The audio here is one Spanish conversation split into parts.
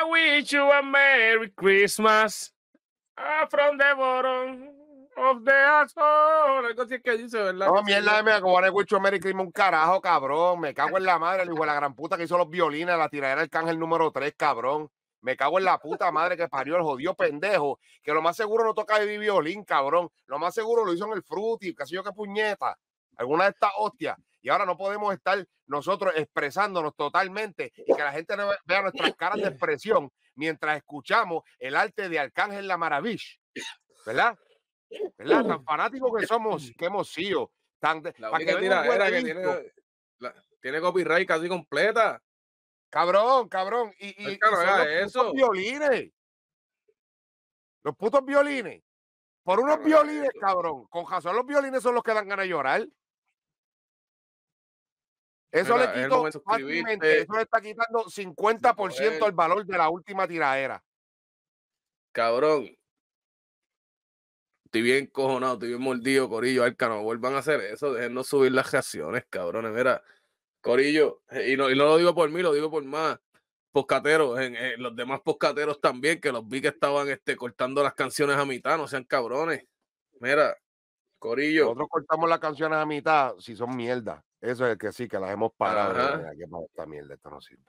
I wish you a Merry Christmas ah, from the bottom of the asshole. Algo así que dice, ¿verdad? No, mierda, me acabo de a Merry Christmas un carajo, cabrón. Me cago en la madre, el hijo la gran puta que hizo los violines, la tiradera del cángel número 3, cabrón. Me cago en la puta madre que parió el jodido pendejo, que lo más seguro no toca el violín, cabrón. Lo más seguro lo hizo en el fruti, casi yo qué puñeta. Alguna de estas hostias. Y ahora no podemos estar nosotros expresándonos totalmente y que la gente no vea nuestras caras de expresión mientras escuchamos el arte de Arcángel La Maravilla. ¿Verdad? ¿Verdad? Tan fanáticos que somos, que hemos sido. Tan, la tiene, copyright casi completa. Cabrón, cabrón. Y, y, los violines. Los putos violines. Por unos violines, cabrón. Con razón los violines son los que dan ganas de llorar. Eso le está quitando 50% el valor de la última tiradera. Cabrón. Estoy bien cojonado, estoy bien mordido, Corillo. Alca, no vuelvan a hacer eso. no subir las reacciones, cabrones. Mira, Corillo, eh, y no, y no lo digo por mí, lo digo por más poscateros, los demás poscateros también, que los vi que estaban este, cortando las canciones a mitad, no sean cabrones. Mira, Corillo. Nosotros cortamos las canciones a mitad si son mierda. Eso es el que sí, que las hemos parado.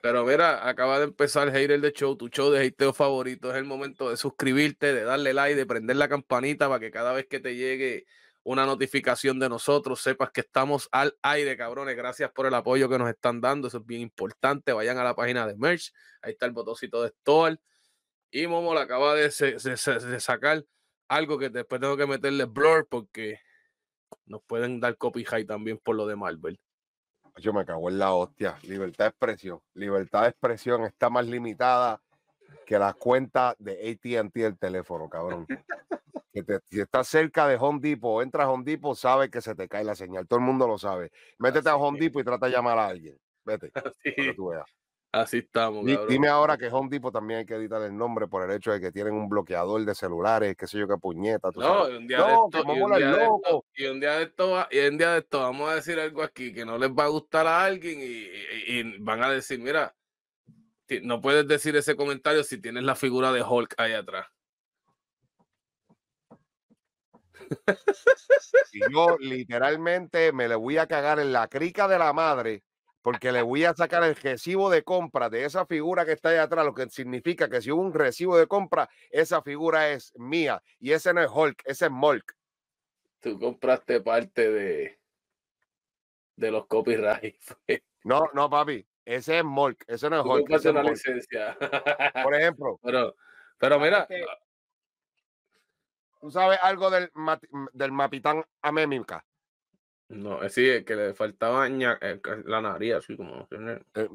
Pero mira, acaba de empezar el de Show, tu show de hateo favorito. Es el momento de suscribirte, de darle like, de prender la campanita para que cada vez que te llegue una notificación de nosotros, sepas que estamos al aire, cabrones. Gracias por el apoyo que nos están dando. Eso es bien importante. Vayan a la página de merch. Ahí está el botoncito de Store. Y Momo le acaba de sacar algo que después tengo que meterle blur porque nos pueden dar copyright también por lo de Marvel. Yo me cago en la hostia. Libertad de expresión. Libertad de expresión está más limitada que la cuenta de ATT el teléfono, cabrón. que si estás cerca de Home Depot, entras a Home Depot, sabes que se te cae la señal. Todo el mundo lo sabe. Ah, Métete a Home Depot y trata de llamar a alguien. Vete. Así estamos. Dime ahora que Home Depot también hay que editar el nombre por el hecho de que tienen un bloqueador de celulares, qué sé yo, qué puñeta. no, un día de esto, y un día, de y un día de esto, vamos a decir algo aquí que no les va a gustar a alguien y, van a decir, mira, no puedes decir ese comentario si tienes la figura de Hulk ahí atrás. yo literalmente me le voy a cagar en la crica de la madre porque le voy a sacar el recibo de compra de esa figura que está ahí atrás, lo que significa que si hubo un recibo de compra, esa figura es mía. Y ese no es Hulk, ese es Molk. Tú compraste parte de, de los copyrights. Pues. No, no, papi. Ese es Molk, ese no es Tú Hulk. una licencia. Por ejemplo. Pero, pero mira. ¿Tú sabes algo del, del Mapitán Amémica? No, es que le faltaba eh, la nariz, así como. Eh, eh,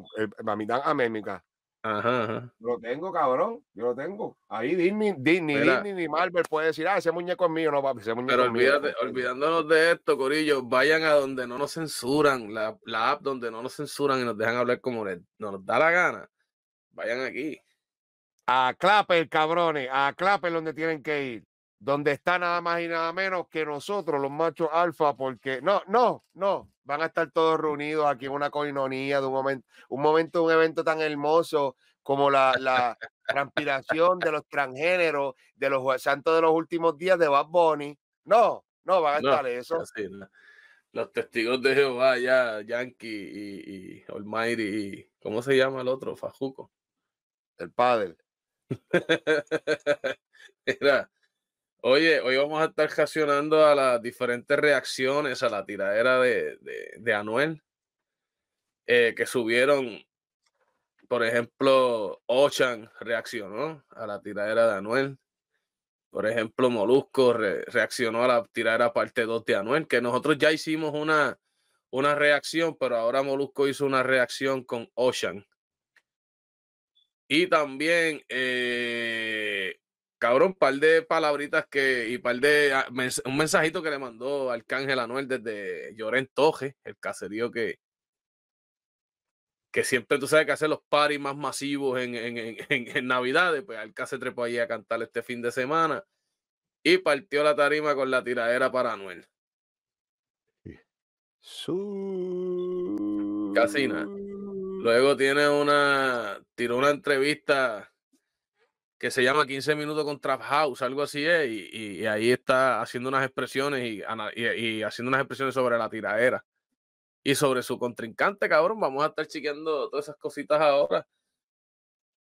la mitad amémica. Ajá, ajá, Lo tengo, cabrón. Yo lo tengo. Ahí Disney, Disney, Disney ni Marvel puede decir, ah, ese muñeco es mío, no, papi, ese muñeco Pero olvídate, olvidándonos de esto, Corillo, vayan a donde no nos censuran, la, app donde no nos censuran y nos dejan hablar como nos da la gana. Vayan aquí. A Clapper, cabrones, a Clapper donde tienen que ir donde está nada más y nada menos que nosotros, los machos alfa, porque no, no, no, van a estar todos reunidos aquí en una coinonía de un momento, un momento, un evento tan hermoso como la, la transpiración de los transgéneros, de los santos de los últimos días de Bad Bunny. No, no, van a estar eso. Los testigos de Jehová, ya, Yankee y, y y, ¿cómo se llama el otro? Fajuco. El padre. Era Oye, hoy vamos a estar reaccionando a las diferentes reacciones a la tiradera de, Anuel eh, que subieron. Por ejemplo, Ochan reaccionó a la tiradera de Anuel. Por ejemplo, Molusco reaccionó a la tiradera parte 2 de Anuel, que nosotros ya hicimos una, una reacción, pero ahora Molusco hizo una reacción con Ocean. Y también eh, Cabrón, un par de palabritas que y par de ah, un mensajito que le mandó Arcángel Anuel desde Llorén Toje, el caserío que que siempre tú sabes que hace los paris más masivos en, en, Navidades, pues al se trepó allí a cantar este fin de semana y partió la tarima con la tiradera para Anuel. Su... Casina. Luego tiene una. Tiró una entrevista que se llama 15 minutos con Trap House, algo así es, y, ahí está haciendo unas expresiones y, haciendo unas expresiones sobre la tiradera y sobre su contrincante, cabrón. Vamos a estar chequeando todas esas cositas ahora.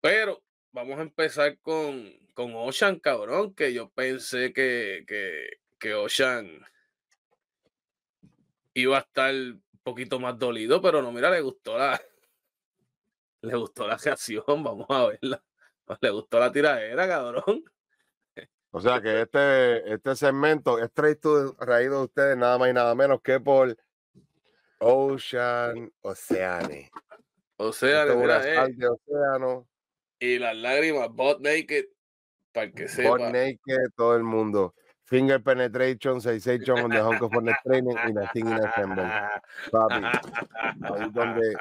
Pero vamos a empezar con, con Ocean, cabrón, que yo pensé que, que, que Ocean iba a estar un poquito más dolido, pero no, mira, le gustó la, le gustó la reacción, vamos a verla. le gustó la tiradera, cabrón. O sea que este, este segmento es traído, de ustedes nada más y nada menos que por Ocean Oceane. Oceane, mira, eh. de océano. Y las lágrimas, bot naked, para que sepa. Bot naked, todo el mundo. Finger penetration, 66 donde on the Hong for training y la thing in Papi, ahí donde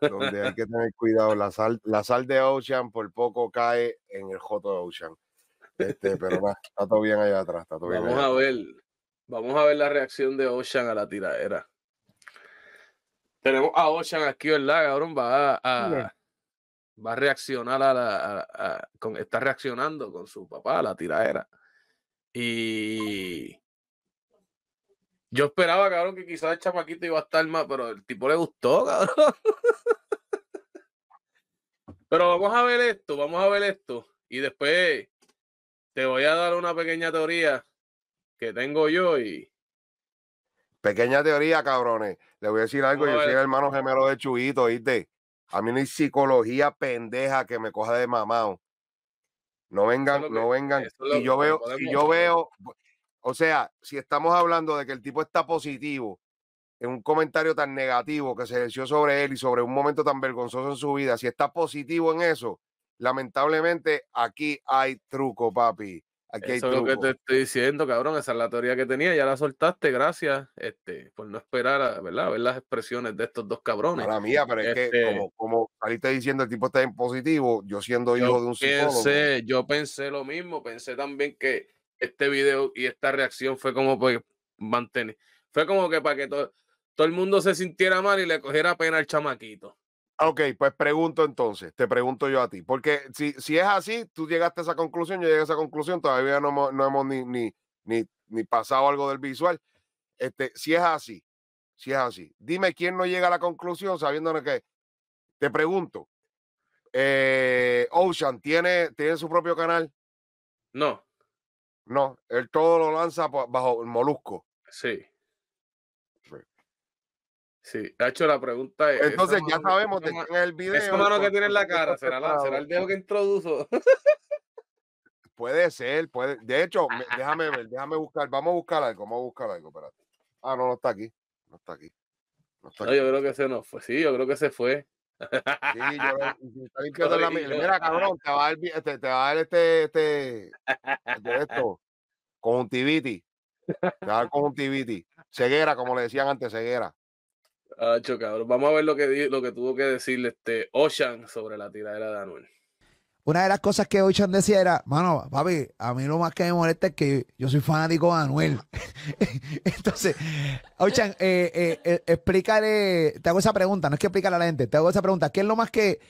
donde hay que tener cuidado. La sal, la sal de Ocean por poco cae en el Joto de Ocean. Este, pero va, está todo bien allá atrás. Está vamos a ver, vamos a ver la reacción de Ocean a la tiradera. Tenemos a Ocean aquí, ¿verdad, cabrón? Va a, va a reaccionar a la. está reaccionando con su papá a la tiradera. Y yo esperaba, cabrón, que quizás el chapaquito iba a estar más, pero el tipo le gustó, cabrón. Pero vamos a ver esto, vamos a ver esto. Y después te voy a dar una pequeña teoría que tengo yo y. Pequeña teoría, cabrones. Le voy a decir algo. yo soy el hermano gemelo de Chuito, ¿viste? A mí no hay psicología pendeja que me coja de mamado. No vengan, no vengan. y yo veo, y yo veo, o sea, si estamos hablando de que el tipo está positivo en un comentario tan negativo que se ejerció sobre él y sobre un momento tan vergonzoso en su vida, si está positivo en eso, lamentablemente aquí hay truco, papi. Aquí hay truco. es lo que te estoy diciendo, cabrón. Esa es la teoría que tenía, ya la soltaste, gracias este, por no esperar a ¿verdad? ver las expresiones de estos dos cabrones. la mía, pero es que este como, ahí está diciendo, el tipo está en positivo, yo siendo hijo de un psicólogo. yo pensé lo mismo, pensé también que este video y esta reacción fue como pues mantener. Fue como que para que todo todo el mundo se sintiera mal y le cogiera pena al chamaquito. Ah, ok, pues pregunto entonces, te pregunto yo a ti, porque si, si es así, tú llegaste a esa conclusión, yo llegué a esa conclusión, todavía no, hemos, no hemos ni, ni, ni, pasado algo del visual. Este, si es así, si es así, dime quién no llega a la conclusión sabiéndole que, te pregunto, eh, Ocean, ¿tiene, ¿tiene su propio canal? No. No, él todo lo lanza bajo el molusco. Sí. Sí, ha hecho la pregunta Entonces ya sabemos de es el video. que tiene en la cara, será, el dedo que introdujo. puede ser, puede. De hecho, déjame ver, déjame buscar. Vamos a buscar algo, vamos a buscar algo, espérate. Ah, no, no está aquí. No está aquí. No, yo creo que se no fue. Sí, yo creo que se fue. Sí, yo está la Mira, cabrón, te va a dar, este, este, este esto, con Te va a dar este, este, eh, Ceguera, como le decían antes, ceguera. Vamos a ver lo que, lo que tuvo que decirle este Ocean sobre la tiradera de Anuel una de las cosas que ochan decía era, mano, papi, a mí lo más que me molesta es que yo soy fanático de Anuel. Entonces, Oichan, eh, eh, eh, explícale, te hago esa pregunta, no es que explícale a la gente, te hago esa pregunta, ¿qué es lo más que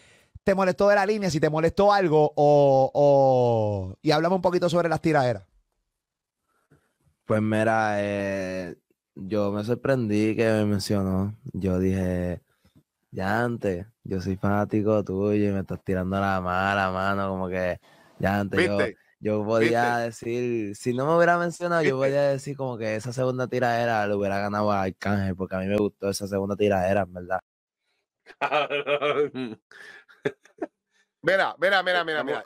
te molestó de la línea, si te molestó algo, o, y hablamos un poquito sobre las tiraderas. Pues mira, yo me sorprendí que me mencionó. Yo dije, ya antes, yo soy fanático tuyo y me estás tirando la mala mano, como que ya antes yo, yo, podía decir, si no me hubiera mencionado, yo podía decir como que esa segunda tiradera lo hubiera ganado a Arcángel, porque a mí me gustó esa segunda tiradera, en verdad. Mira, mira, mira, eh, mira, mira.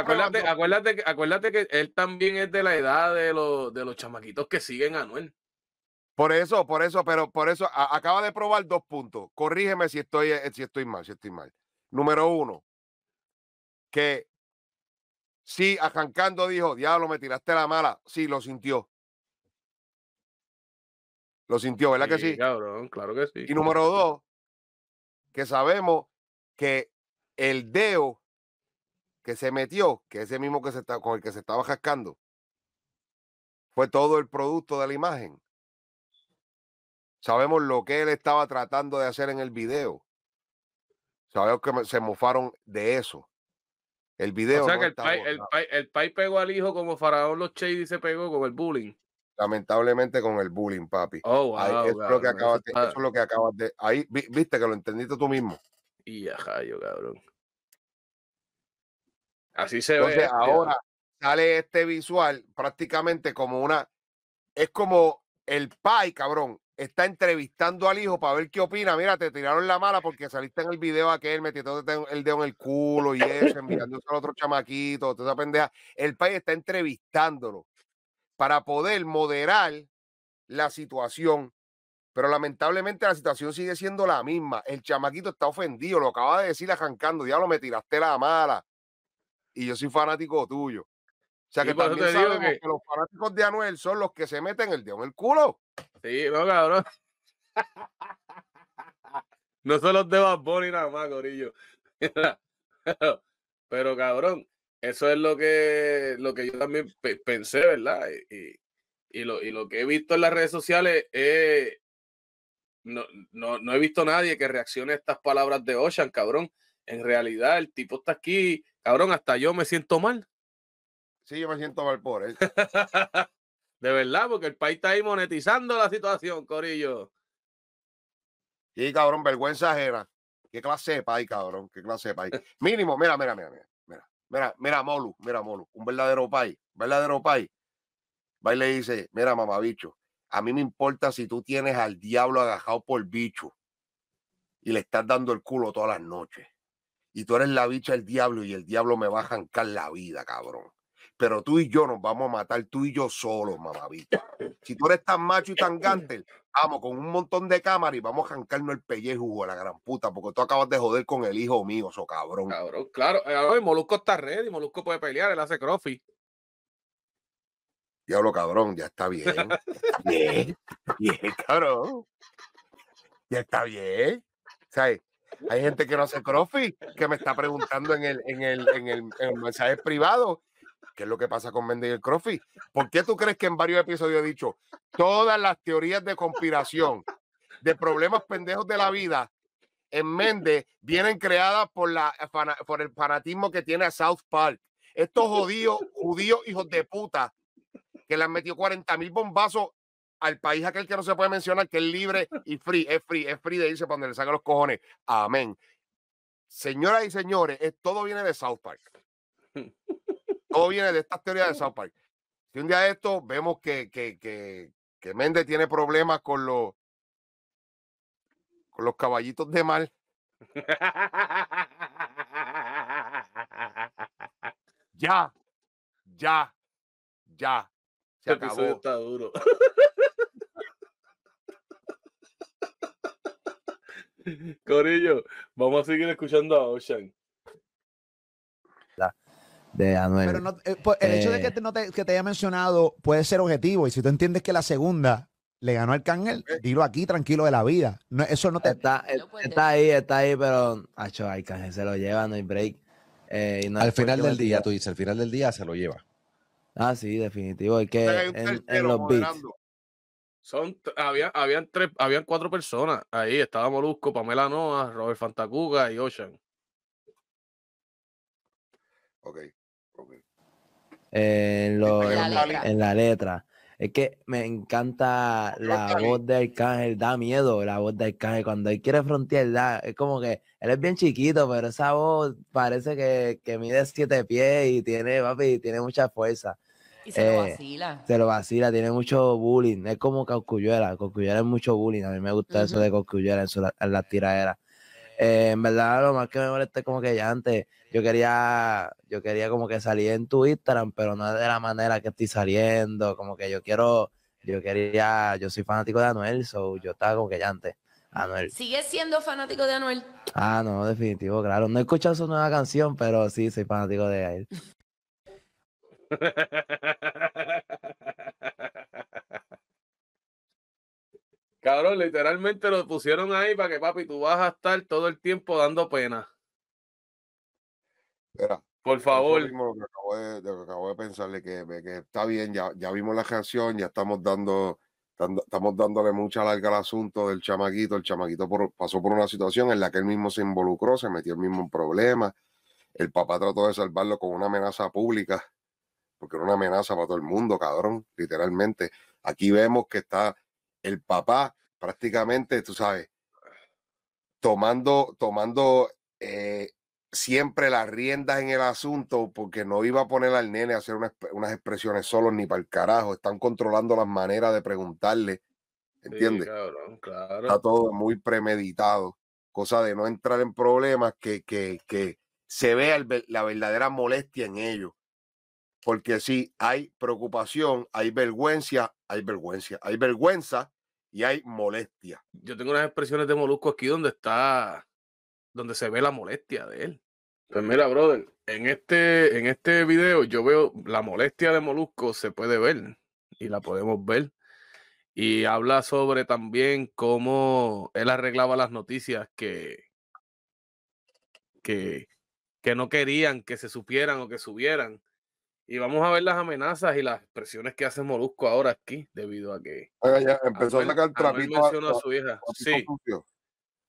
acuérdate, acuérdate, acuérdate, que él también es de la edad de los, de los chamaquitos que siguen a Noel. Por eso, por eso, pero por eso acaba de probar dos puntos. Corrígeme si estoy, eh, si estoy mal, si estoy mal. Número uno, que sí, arrancando dijo, diablo, me tiraste la mala. Sí, lo sintió. Lo sintió, ¿verdad que sí? claro que sí. Y número dos, que sabemos que el deo que se metió, que ese mismo que se está, con el que se estaba jascando, fue todo el producto de la imagen. Sabemos lo que él estaba tratando de hacer en el video. Sabemos que se mofaron de eso. El video. O sea que el pai, pegó al hijo como Faraón Los Shady se pegó con el bullying. Lamentablemente con el bullying, papi. Oh, wow, es lo que eso es lo que acabas de. Ahí viste que lo entendiste tú mismo. Y a yo, cabrón. Así se ve. ahora sale este visual prácticamente como una. Es como el pai, cabrón, está entrevistando al hijo para ver qué opina. Mira, te tiraron la mala porque saliste en el video aquel metiéndote el dedo en el culo y ese, mirando al otro chamaquito, toda esa pendeja. El país está entrevistándolo para poder moderar la situación. Pero lamentablemente la situación sigue siendo la misma. El chamaquito está ofendido, lo acaba de decir arrancando, diablo, me tiraste la mala. Y yo soy fanático tuyo. O sea que también sabemos que... los fanáticos de Anuel son los que se meten el dedo en el culo. Sí, no, cabrón. No son los de Bad y nada más, gorillo. Pero, cabrón, eso es lo que, lo que yo también pensé, ¿verdad? Y, lo, y lo que he visto en las redes sociales es. No, he visto nadie que reaccione a estas palabras de Ocean, cabrón. En realidad, el tipo está aquí, cabrón, hasta yo me siento mal. Sí, yo me siento mal por él. De verdad, porque el país está ahí monetizando la situación, Corillo. Sí, cabrón, vergüenza ajena. Qué clase de país, cabrón, qué clase de país. Mínimo, mira, mira, mira, mira, mira, mira, mira, Molu, mira, Molu, un verdadero país, verdadero país. Va y le dice, mira, mamabicho, a mí me importa si tú tienes al diablo agajado por bicho y le estás dando el culo todas las noches. Y tú eres la bicha del diablo y el diablo me va a jancar la vida, cabrón pero tú y yo nos vamos a matar, tú y yo solo mamavita. Si tú eres tan macho y tan gante, vamos con un montón de cámaras y vamos a arrancarnos el pellejo a la gran puta, porque tú acabas de joder con el hijo mío, eso, cabrón. Cabrón, claro. El eh, Molusco está y Molusco puede pelear, él hace crofi. Diablo, cabrón, ya está bien. bien, bien, cabrón. Ya está bien. ¿Sabes? Hay gente que no hace crofi que me está preguntando en el, en el, en el, en el mensaje privado ¿Qué es lo que pasa con Mendy y el Crofi? ¿Por qué tú crees que en varios episodios he dicho todas las teorías de conspiración de problemas pendejos de la vida en Méndez vienen creadas por, la, eh, por el fanatismo que tiene a South Park? Estos judíos, judíos hijos de puta que le han metido 40 mil bombazos al país aquel que no se puede mencionar, que es libre y free, es free, es free de irse para donde le salgan los cojones. Amén. Señoras y señores, todo viene de South Park todo viene de estas teorías de South Park. Si un día de esto vemos que, que, que, Méndez tiene problemas con los, con los caballitos de mal. ya, ya, ya. Se este está duro. Corillo, vamos a seguir escuchando a Ocean. Pero eh, pues, el hecho de eh, que te, haya mencionado puede ser objetivo y si tú entiendes que la segunda le ganó al Cángel, dilo aquí tranquilo de la vida. eso no te... Está, está ahí, está ahí, pero acho, hay se lo lleva, no hay break. Eh, al final del día, tú dices, al final del día se lo lleva. Ah, sí, definitivo. hay que en, los Son, había, habían, habían cuatro personas ahí. Estaba Molusco, Pamela Noa, Robert Fantacuga y Ocean. Ok. En, la letra. Es que me encanta la voz del Arcángel, da miedo la voz del Arcángel. Cuando él quiere frontear, es como que él es bien chiquito, pero esa voz parece que, que mide siete pies y tiene, papi, tiene mucha fuerza. Y se lo eh, vacila. Se lo vacila, tiene mucho bullying. Es como Coscuyuela. Coscuyuela es mucho bullying. A mí me gusta eso de Coscuyuela en, su, en las eh, en verdad, lo más que me molesta es como que ya antes yo quería, yo quería como que salir en tu Instagram, pero no de la manera que estoy saliendo, como que yo quiero, yo quería, yo soy fanático de Anuel, so yo estaba como que ya antes. Anuel. sigue siendo fanático de Anuel? Ah, no, definitivo, claro. No he escuchado su nueva canción, pero sí, soy fanático de él. Cabrón, literalmente lo pusieron ahí para que, papi, tú vas a estar todo el tiempo dando pena. Por favor. lo, que acabo de, pensarle, que, está bien, ya, ya vimos la reacción ya estamos dando estamos dándole mucha larga al asunto del chamaquito. El chamaquito pasó por una situación en la que él mismo se involucró, se metió el mismo en El papá trató de salvarlo con una amenaza pública, porque era una amenaza para todo el mundo, cabrón, literalmente. Aquí vemos que está el papá prácticamente, tú sabes, tomando, tomando eh, siempre las riendas en el asunto porque no iba a poner al nene a hacer unas, expresiones solos ni para el carajo. Están controlando las maneras de preguntarle. ¿Entiendes? claro. Está todo muy premeditado. Cosa de no entrar en problemas que, que, que se vea la verdadera molestia en ellos. Porque si hay preocupación, hay vergüenza, hay vergüenza, hay vergüenza y hay molestia. Yo tengo unas expresiones de Molusco aquí donde está, donde se ve la molestia de él. Pues mira, brother, en este, en este video yo veo la molestia de Molusco, se puede ver y la podemos ver. Y habla sobre también cómo él arreglaba las noticias que, que, que no querían que se supieran o que subieran. Y vamos a ver las amenazas y las presiones que hace Molusco ahora aquí, debido a que. ya empezó a, sacar trapito. A, a, su hija. Sí.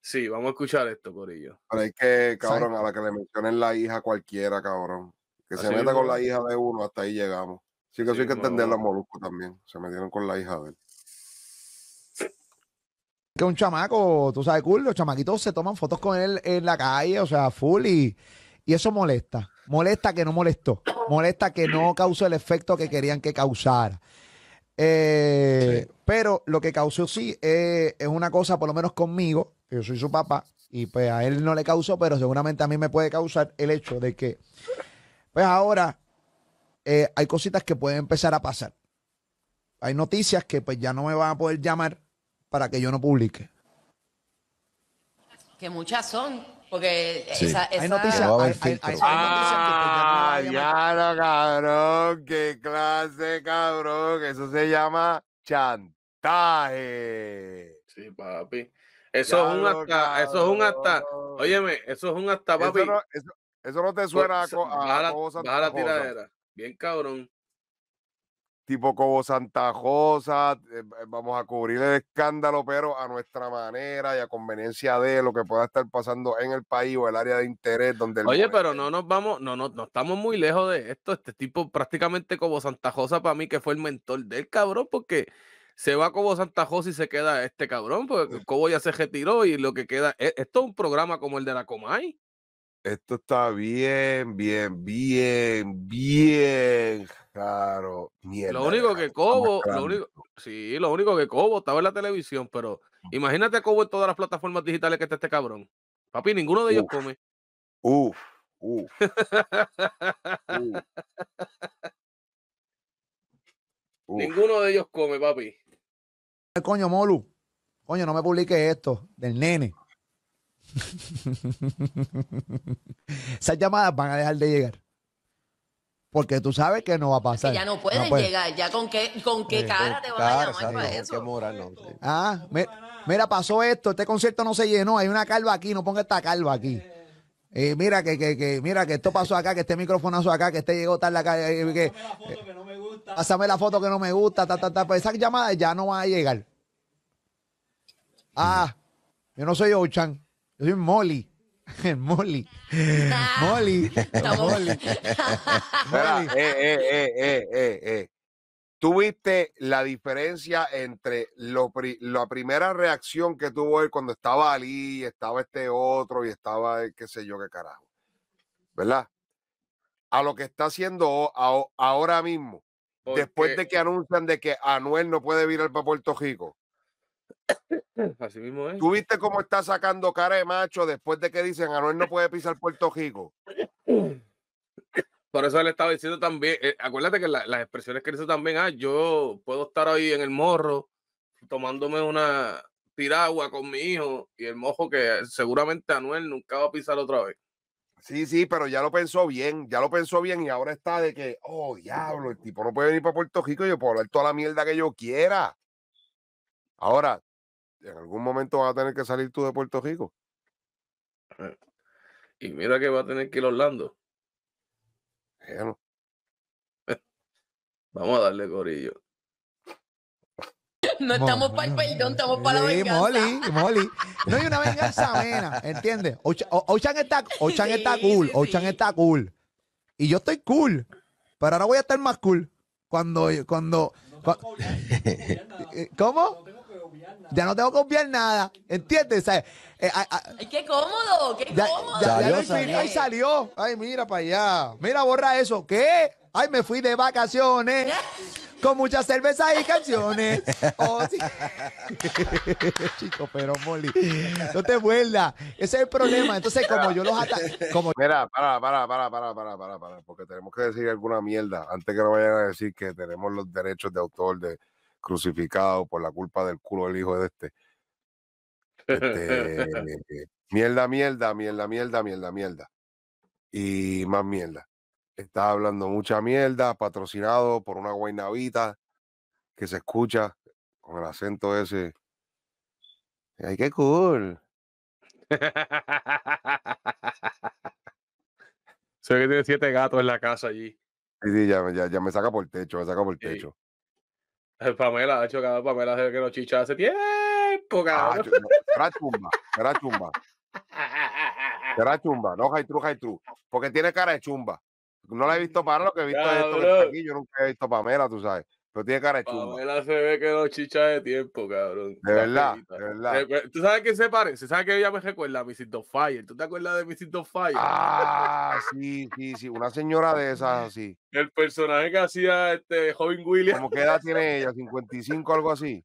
Sí, vamos a escuchar esto, Corillo. Pero es que, cabrón, a la que le mencionen la hija cualquiera, cabrón. Que se meta con la hija de uno, hasta ahí llegamos. Sí que eso hay que entenderlo a Molusco también. Se metieron con la hija de él. Que un chamaco, tú sabes, cool, los chamaquitos se toman fotos con él en la calle, o sea, full y eso molesta. Molesta que no molestó. Molesta que no causó el efecto que querían que causara. Eh, pero lo que causó sí eh, es una cosa, por lo menos conmigo, que yo soy su papá, y pues a él no le causó, pero seguramente a mí me puede causar el hecho de que, pues ahora eh, hay cositas que pueden empezar a pasar. Hay noticias que pues ya no me van a poder llamar para que yo no publique. Que muchas son. Porque esa, esa... Hay noticias hay, ah, cabrón, qué clase, cabrón. Eso se llama chantaje. Sí, papi. Eso es un hasta, eso es un hasta, óyeme, eso es un hasta, papi. Eso no, te pues, suena a, a la tiradera, bien cabrón tipo como Santajosa, Josa eh, vamos a cubrir el escándalo, pero a nuestra manera y a conveniencia de lo que pueda estar pasando en el país o el área de interés donde... Oye, pero no nos vamos, no, no, no estamos muy lejos de esto, este tipo prácticamente como Santa Santajosa para mí que fue el mentor del cabrón, porque se va como Santa Josa y se queda este cabrón, porque eh. Cobo ya se retiró y lo que queda, e, esto es un programa como el de la Comay. Esto está bien, bien, bien, bien caro, Mierda, lo único que Cobo, lo sí, lo único que Cobo estaba en la televisión, pero imagínate cómo Cobo en todas las plataformas digitales que está este cabrón. Papi, ninguno de ellos come. Uf, uf. Ninguno de ellos come, papi. Coño, Molu, coño, no me publique esto del nene. Esas llamadas van a dejar de llegar. Porque tú sabes que no va a pasar. ya no pueden pues. llegar, ya con qué, con qué cara te van a llamar eso. mira, pasó esto, este concierto no se llenó, hay una calva aquí, no ponga esta calva aquí. Eh, mira que, mira que esto pasó acá, que este pasó acá, que este llegó tarde eh, la calle, eh, que, no me gusta. pásame la foto que no me gusta, ta, pues esas llamadas ya no van a llegar. Ah, yo no soy Ochan. Yo soy Molly. Molly. Ah. Molly. Molly. eh, eh, eh, eh, eh. eh. la diferencia entre la primera reacción que tuvo él cuando estaba Ali, estaba este otro y estaba el qué sé yo qué carajo? ¿Verdad? A lo que está haciendo ahora mismo, después de que anuncian de que Anuel no puede virar para Puerto Rico, Así mismo es. ¿Tú viste cómo está sacando cara de macho después de que dicen Anuel no puede pisar Puerto Rico? Por eso le estaba diciendo también, eh, acuérdate que las expresiones que hizo también, ah, yo puedo estar ahí en el morro tomándome una tiragua con mi hijo y el mojo que seguramente Anuel nunca va a pisar otra vez. Sí, sí, pero ya lo pensó bien, ya lo pensó bien y ahora está de que, oh, diablo, el tipo no puede venir para Puerto Rico y yo puedo hablar toda la mierda que yo quiera. Ahora, en algún momento vas a tener que salir tú de Puerto Rico. Eh, y mira que va a tener que ir Orlando. Vamos a darle corillo. No estamos para el perdón, estamos para la venganza. No hay una venganza ¿entiendes? Ochan está, Ochan está cool, Ochan está cool. Y yo estoy cool, pero ahora voy a estar más cool. Cuando, cuando, ¿Cómo? Ya no tengo que obviar nada. ¿Entiendes? Eh, eh, ah, Ay, qué cómodo, qué cómodo. ya- Salió, Ay, mira para allá. Mira, borra eso. ¿Qué? Ay, me fui de vacaciones. Con muchas cervezas y canciones. Oh, Chico, pero Molly, no te vuelvas. Ese es el problema. Entonces, como yo los como Mira, para, para, para, para, para, para, para, porque tenemos que decir alguna mierda antes que nos vayan a decir que tenemos los derechos de autor de, crucificado por la culpa del culo del hijo de este. este mierda, mierda, mierda, mierda, mierda, mierda. Y más mierda. Está hablando mucha mierda, patrocinado por una guainavita que se escucha con el acento ese. ¡Ay, qué cool! sé que tiene siete gatos en la casa allí. Sí, sí, ya, ya, ya me saca por el techo, me saca por el techo. Pamela, ha Pamela, es el que no chicha hace tiempo, ah, cabrón. chumba, era chumba. era chumba, no hay true, hay true. Porque tiene cara de chumba. No la he visto para lo que he visto de esto que aquí. Yo nunca he visto Pamela, tú sabes. Pero tiene cara Pamela se ve que no chicha de tiempo, cabrón. De verdad, de verdad. ¿Tú sabes quién se parece? ¿Sabes que ella me recuerda? Mrs. Fire. ¿Tú te acuerdas de Mrs. Fire? Ah, sí, sí, sí. Una señora de esas así. El personaje que hacía este Joven Williams. ¿Cómo qué edad tiene ella? ¿55 algo así?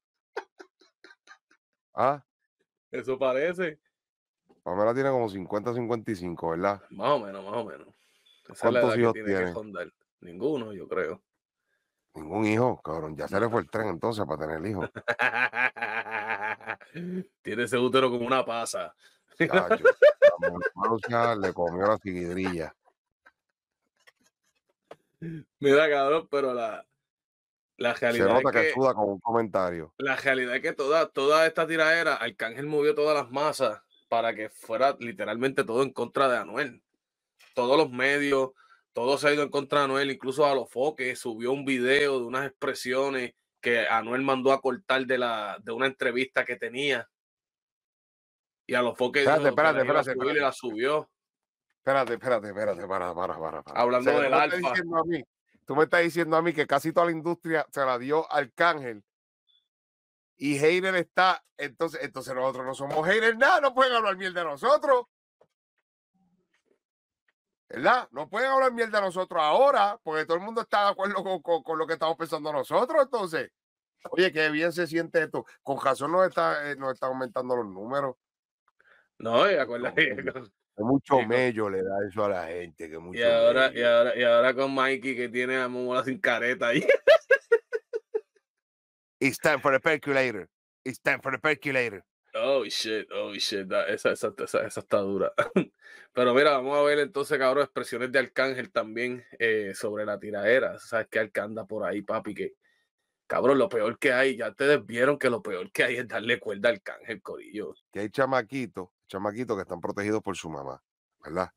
¿Ah? Eso parece. Pamela tiene como 50, 55, ¿verdad? Más o menos, más o menos. ¿Cuántos hijos tiene? Ninguno, yo creo. Ningún hijo, cabrón. Ya se le fue el tren entonces para tener el hijo. Tiene ese útero como una pasa. La la le comió la cigidrilla. Mira, cabrón, pero la, la realidad. Se nota que, con un comentario. La realidad es que toda, toda esta tiradera, Arcángel movió todas las masas para que fuera literalmente todo en contra de Anuel. Todos los medios, todo se ha ido en contra de Anuel, incluso a los foques subió un video de unas expresiones que Anuel mandó a cortar de, la, de una entrevista que tenía. Y a los foques espérate, espérate, espérate, espérate, la subió. Espérate, espérate, espérate, para, para, para. Hablando del alfa. Tú me estás diciendo a mí que casi toda la industria se la dio Arcángel y Heiner está, entonces, entonces nosotros no somos Heiner. nada, no pueden hablar bien de nosotros. ¿verdad? No pueden hablar mierda a nosotros ahora, porque todo el mundo está de acuerdo con, lo que estamos pensando nosotros, entonces. Oye, qué bien se siente esto. Con razón nos está, eh, está aumentando los números. No, y acuérdate. Es mucho mello le da eso a la gente. Que y, ahora, y, ahora, y ahora con Mikey que tiene a Momola sin careta ahí. It's time for the percolator. It's time for the percolator. Oh shit, oh shit, esa, esa, está dura. Pero mira, vamos a ver entonces, cabrón, expresiones de Arcángel también eh, sobre la tiradera. Sabes que Arcanda por ahí, papi, que cabrón, lo peor que hay, ya ustedes vieron que lo peor que hay es darle cuerda al Arcángel, Corillo. Que hay chamaquitos, chamaquitos que están protegidos por su mamá, ¿verdad?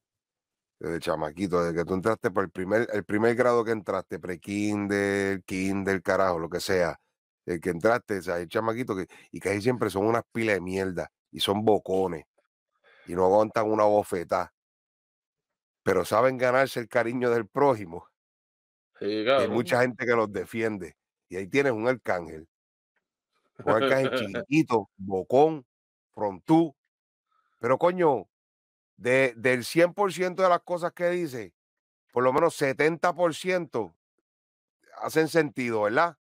Desde chamaquito, desde que tú entraste por el primer, el primer grado que entraste, pre-kinder, kinder, carajo, lo que sea el eh, que entraste, o sea, el chamaquito que, y ahí siempre son unas pilas de mierda y son bocones y no aguantan una bofetada, pero saben ganarse el cariño del prójimo. Hay mucha gente que los defiende y ahí tienes un arcángel. Un arcángel chiquito, bocón, frontú, pero coño, de, del 100% de las cosas que dice, por lo menos 70% hacen sentido, ¿verdad?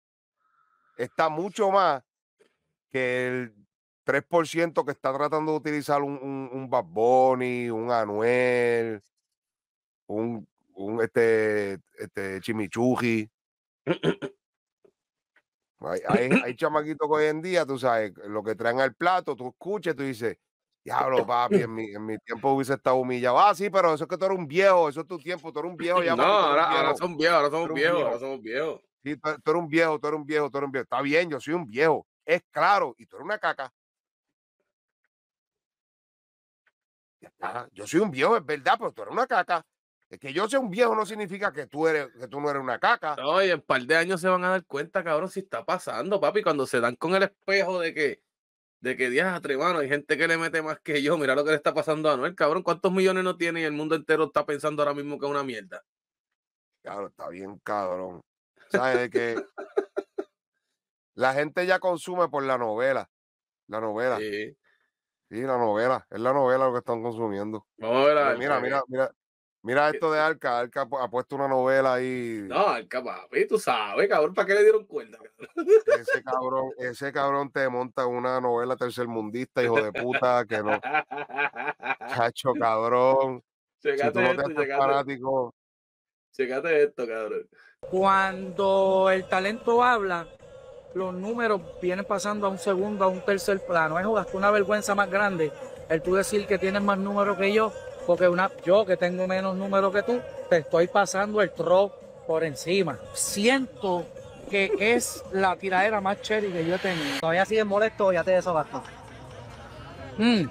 está mucho más que el 3% que está tratando de utilizar un, un, un Bad un Anuel, un, un este, este Chimichuji. hay, chamaquitos que hoy en día, tú sabes, lo que traen al plato, tú escuchas, tú dices, diablo, papi, en mi, en mi tiempo hubiese estado humillado. Ah, sí, pero eso es que tú eres un viejo, eso es tu tiempo, tú eres un viejo. Ya, no, ahora, ahora, son viejos, ahora somos viejos, ahora somos viejos. Sí, tú, eres un viejo, tú eres un viejo, tú eres un viejo. Está bien, yo soy un viejo. Es claro, y tú eres una caca. Yo soy un viejo, es verdad, pero tú eres una caca. Es que yo sea un viejo no significa que tú, eres, que tú no eres una caca. Oye, y en par de años se van a dar cuenta, cabrón, si está pasando, papi, cuando se dan con el espejo de que, de que días a hay gente que le mete más que yo. Mira lo que le está pasando a Noel, cabrón. ¿Cuántos millones no tiene y el mundo entero está pensando ahora mismo que es una mierda? Claro, está bien, cabrón. ¿Sabes? que la gente ya consume por la novela. La novela. Sí. sí. la novela. Es la novela lo que están consumiendo. Mira, mira, eh, mira. Mira eh, esto de Arca, Arca ha puesto una novela ahí. No, Arca, papi, tú sabes, cabrón, ¿para qué le dieron cuenta Ese cabrón, ese cabrón te monta una novela tercermundista, hijo de puta, que no. Chacho, cabrón. si Chécate esto, cabrón. Cuando el talento habla, los números vienen pasando a un segundo, a un tercer plano. Es una vergüenza más grande el tú decir que tienes más números que yo, porque una, yo que tengo menos números que tú, te estoy pasando el tro por encima. Siento que es la tiradera más chévere que yo he tenido. Todavía sigues molesto, ya te desabasto. Mm.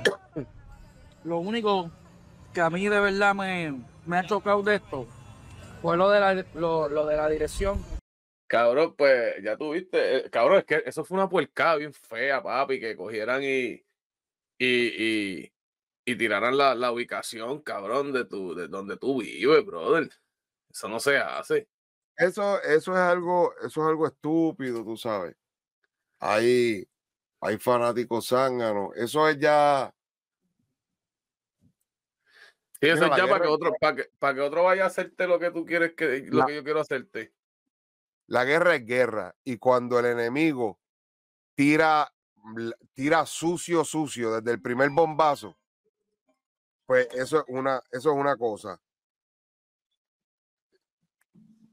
Lo único que a mí de verdad me, me ha chocado de esto fue lo de la, lo, de la dirección. Cabrón, pues ya tuviste. Eh, cabrón, es que eso fue una puercada bien fea, papi, que cogieran y. Y, y, tiraran la, ubicación, cabrón, de, tu, de donde tú vives, brother. Eso no se hace. Eso, eso es algo, eso es algo estúpido, tú sabes. Ahí, hay fanáticos zánganos. Eso es ya ya para que, otro, vaya a hacerte lo que tú quieres, que, lo que yo quiero hacerte. La guerra es guerra. Y cuando el enemigo tira, mm, tira sucio, sucio desde el primer bombazo, pues eso es una, eso es una cosa.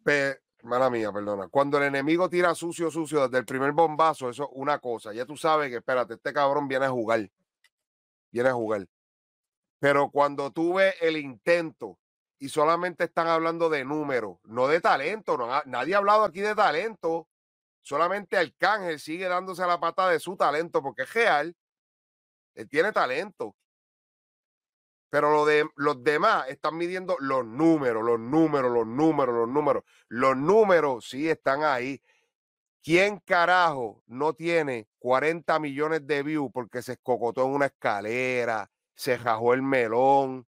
Pe, mala mía, perdona. Cuando el enemigo tira sucio, sucio desde el primer bombazo, eso es una cosa. Ya tú sabes que, espérate, este cabrón viene a jugar. Viene a jugar. Pero cuando tú ves el intento y solamente están hablando de números, no de talento, nadie ha hablado aquí de talento, solamente Arcángel sigue dándose la pata de su talento porque es real, él tiene talento. Pero lo de, los demás están midiendo los números, los números, los números, los números. Los números sí están ahí. ¿Quién carajo no tiene 40 millones de views porque se escocotó en una escalera, se rajó el melón.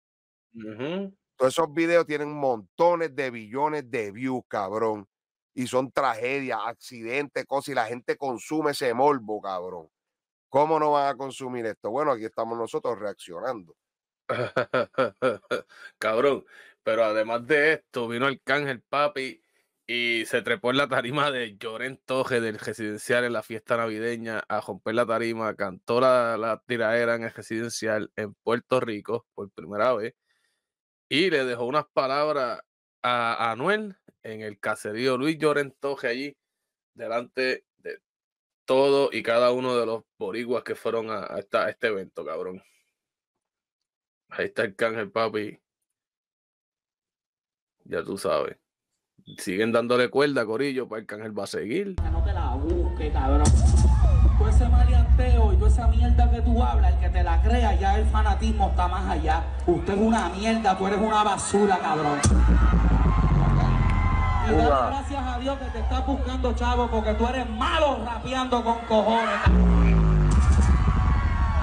Todos esos videos tienen montones de billones de views, cabrón. Y son tragedias, accidentes, cosas, y la gente consume ese morbo, cabrón. ¿Cómo no van a consumir esto? Bueno, aquí estamos nosotros reaccionando. cabrón, pero además de esto, vino Arcángel Papi y se trepó en la tarima de Lloren Toje del residencial en la fiesta navideña a romper la tarima, cantó la, la tiraera en el residencial en Puerto Rico por primera vez y le dejó unas palabras a Anuel en el caserío Luis Lloren Toje allí delante de todo y cada uno de los boriguas que fueron a, este evento, cabrón. Ahí está el cángel, papi. Ya tú sabes. Siguen dándole cuerda, Corillo, para pues el él va a seguir. Que no te la busque, cabrón. Tú ese maleanteo y tú esa mierda que tú hablas, el que te la crea, ya el fanatismo está más allá. Usted es una mierda, tú eres una basura, cabrón. gracias a Dios que te estás buscando, chavo, porque tú eres malo rapeando con cojones.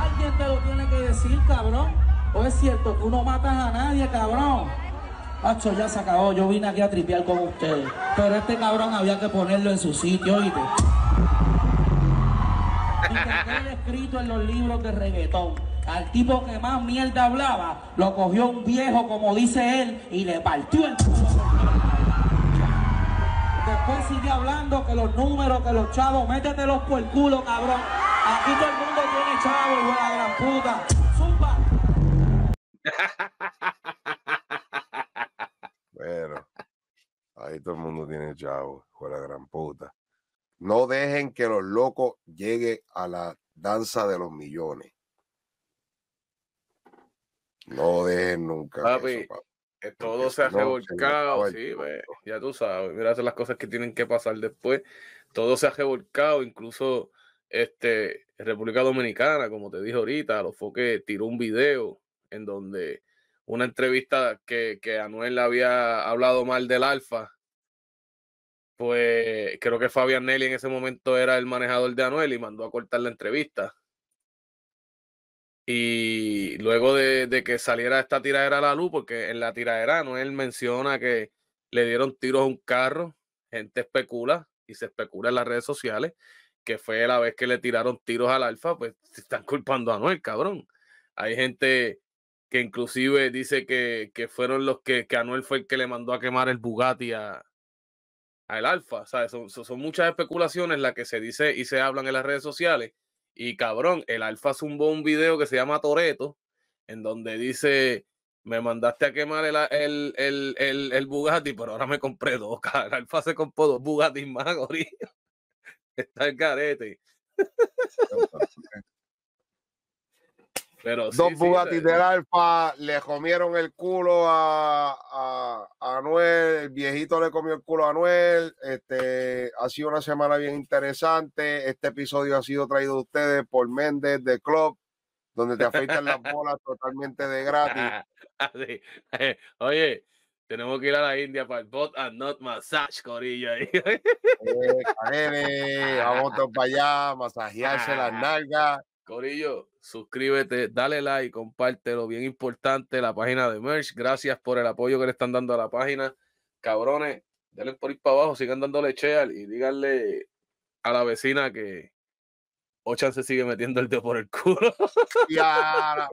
Alguien te lo tiene que decir, cabrón. O es cierto, tú no matas a nadie, cabrón. Hacho, ya se acabó, yo vine aquí a tripear con ustedes. Pero este cabrón había que ponerlo en su sitio, oíste. Y escrito en los libros de reggaetón. Al tipo que más mierda hablaba, lo cogió un viejo, como dice él, y le partió el culo. Después sigue hablando que los números, que los chavos, métetelos por el culo, cabrón. Aquí todo el mundo tiene chavos, la gran puta. ¡Zumba! todo el mundo tiene chavo, con gran puta. No dejen que los locos lleguen a la danza de los millones. No dejen nunca. Eh, todo se ha revolcado, ya tú sabes. Mira, las cosas que tienen que pasar después. Todo se ha revolcado, incluso este, República Dominicana, como te dije ahorita, los que tiró un video en donde una entrevista que, que Anuel había hablado mal del Alfa pues creo que Fabian Nelly en ese momento era el manejador de Anuel y mandó a cortar la entrevista. Y luego de, que saliera esta tiradera a la luz, porque en la tiradera Anuel menciona que le dieron tiros a un carro, gente especula y se especula en las redes sociales que fue la vez que le tiraron tiros al alfa, pues se están culpando a Anuel, cabrón. Hay gente que inclusive dice que, que fueron los que, que Anuel fue el que le mandó a quemar el Bugatti a, el alfa. Son, muchas especulaciones las que se dice y se hablan en las redes sociales. Y cabrón, el alfa zumbó un video que se llama Toreto, en donde dice, me mandaste a quemar el, Bugatti, pero ahora me compré dos. El alfa se compró dos Bugatti más, gorillo. Está el carete. Dos Bugatti del Alfa le comieron el culo a, a, Anuel, el viejito le comió el culo a Anuel. Este, ha sido una semana bien interesante. Este episodio ha sido traído a ustedes por Méndez de Club, donde te afeitan las bolas totalmente de gratis. Ah, eh, oye, tenemos que ir a la India para el bot and not massage, corillo. Ahí. Eh, a vamos para allá, masajearse las nalgas Corillo, suscríbete, dale like, compártelo. Bien importante la página de Merch. Gracias por el apoyo que le están dando a la página. Cabrones, denle por ir para abajo, sigan dándole cheal y díganle a la vecina que Ochan se sigue metiendo el dedo por el culo. Ya,